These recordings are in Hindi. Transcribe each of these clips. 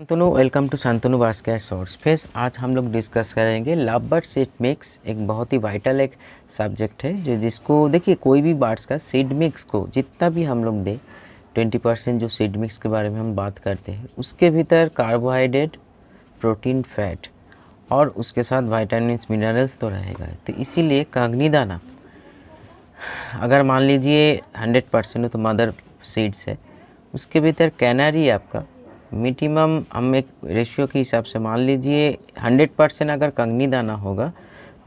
शांतनु वेलकम टू शांतनु वास्केयर सोर्स फेस आज हम लोग डिस्कस करेंगे लव बर्ड सीड मिक्स एक बहुत ही वाइटल एक सब्जेक्ट है जो जिसको देखिए कोई भी बर्ड्स का सीड मिक्स को जितना भी हम लोग दें ट्वेंटी परसेंट जो सीड मिक्स के बारे में हम बात करते हैं उसके भीतर कार्बोहाइड्रेट प्रोटीन फैट और उसके साथ वाइटामिन मिनरल्स तो रहेगा तो इसीलिए कागनी दाना अगर मान लीजिए हंड्रेड परसेंट तो मदर सीड्स है उसके भीतर कैनारी आपका मिनिमम हम एक रेशियो के हिसाब से मान लीजिए 100 परसेंट अगर कंगनी दाना होगा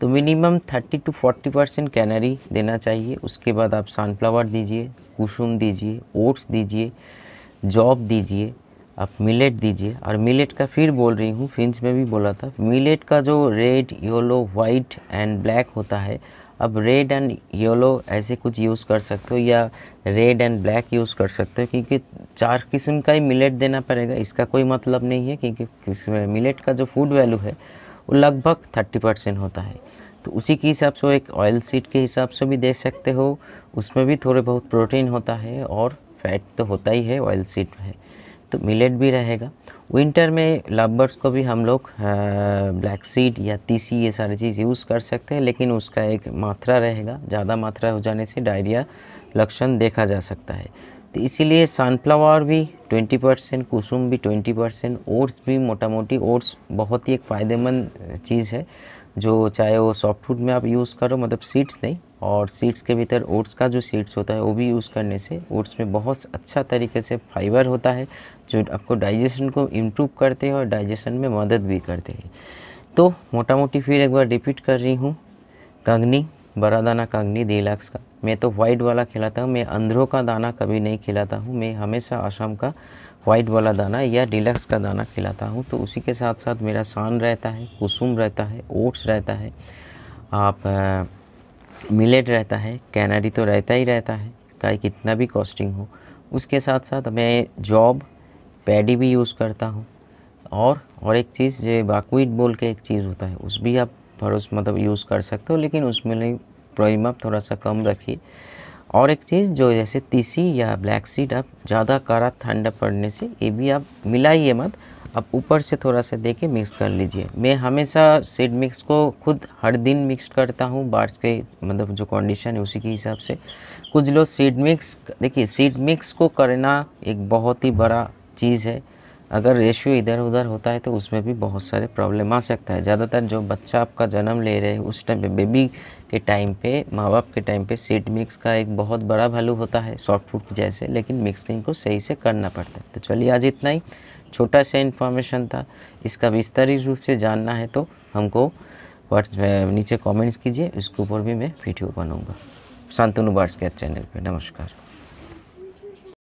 तो मिनिमम 30 टू 40 परसेंट कैनरी देना चाहिए उसके बाद आप सनफ्लावर दीजिए कुसुम दीजिए ओट्स दीजिए जॉब दीजिए आप मिलेट दीजिए और मिलेट का फिर बोल रही हूँ फिंच में भी बोला था मिलेट का जो red yellow white and black होता है अब रेड एंड येलो ऐसे कुछ यूज़ कर सकते हो या रेड एंड ब्लैक यूज़ कर सकते हो क्योंकि चार किस्म का ही मिलेट देना पड़ेगा इसका कोई मतलब नहीं है क्योंकि मिलेट का जो फूड वैल्यू है वो लगभग थर्टी परसेंट होता है तो उसी के हिसाब से एक ऑयल सीड के हिसाब से भी दे सकते हो उसमें भी थोड़े बहुत प्रोटीन होता है और फैट तो होता ही है ऑयल सीड में तो मिलेट भी रहेगा विंटर में लबर्स को भी हम लोग ब्लैक सीड या तीसी ये सारी चीज़ यूज़ कर सकते हैं लेकिन उसका एक मात्रा रहेगा ज़्यादा मात्रा हो जाने से डायरिया लक्षण देखा जा सकता है तो इसीलिए सनफ्लावर भी 20 परसेंट कुसुम भी 20 परसेंट ओट्स भी मोटा मोटी ओट्स बहुत ही एक फ़ायदेमंद चीज़ है जो चाहे वो सॉफ्ट फूड में आप यूज़ करो मतलब सीड्स नहीं और सीड्स के भीतर ओट्स का जो सीड्स होता है वो भी यूज़ करने से ओट्स में बहुत अच्छा तरीके से फाइबर होता है जो आपको डाइजेशन को इम्प्रूव करते हैं और डाइजेशन में मदद भी करते हैं तो मोटा मोटी फिर एक बार रिपीट कर रही हूँ कंगनी बड़ा दाना का अग्नि डीलक्स का मैं तो व्हाइट वाला खिलाता हूँ मैं अंधरों का दाना कभी नहीं खिलाता हूँ मैं हमेशा आसाम का वाइट वाला दाना या डिलक्स का दाना खिलाता हूँ तो उसी के साथ साथ मेरा शान रहता है कुसुम रहता है ओट्स रहता है आप मिलेट रहता है कैनरी तो रहता ही रहता है का कितना भी कॉस्टिंग हो उसके साथ साथ मैं जॉब पैडी भी यूज़ करता हूँ और और एक चीज़ जो बाकुइट बोल के एक चीज़ होता है उस भी आप उस मतलब यूज़ कर सकते हो लेकिन उसमें नहीं प्रोइम आप थोड़ा सा कम रखिए और एक चीज़ जो जैसे तीसी या ब्लैक सीड आप ज़्यादा काढ़ा ठंडा पड़ने से ये भी आप मिलाइए मत आप ऊपर से थोड़ा सा दे के मिक्स कर लीजिए मैं हमेशा सीड मिक्स को खुद हर दिन मिक्स करता हूँ बार्स के मतलब जो कंडीशन है उसी के हिसाब से कुछ लोग सीड मिक्स देखिए सीड मिक्स को करना एक बहुत ही बड़ा चीज़ है अगर रेशियो इधर उधर होता है तो उसमें भी बहुत सारे प्रॉब्लम आ सकता है ज़्यादातर जो बच्चा आपका जन्म ले रहे हैं उस टाइम पे बेबी के टाइम पे माँ बाप के टाइम पे सीट मिक्स का एक बहुत बड़ा वैल्यू होता है सॉफ्ट फूड जैसे लेकिन मिक्सिंग को सही से करना पड़ता है तो चलिए आज इतना ही छोटा सा इन्फॉर्मेशन था इसका विस्तारित रूप से जानना है तो हमको व्हाट्स नीचे कॉमेंट्स कीजिए इसके ऊपर भी मैं वीडियो बनाऊँगा शांतनु बार्स के चैनल पर नमस्कार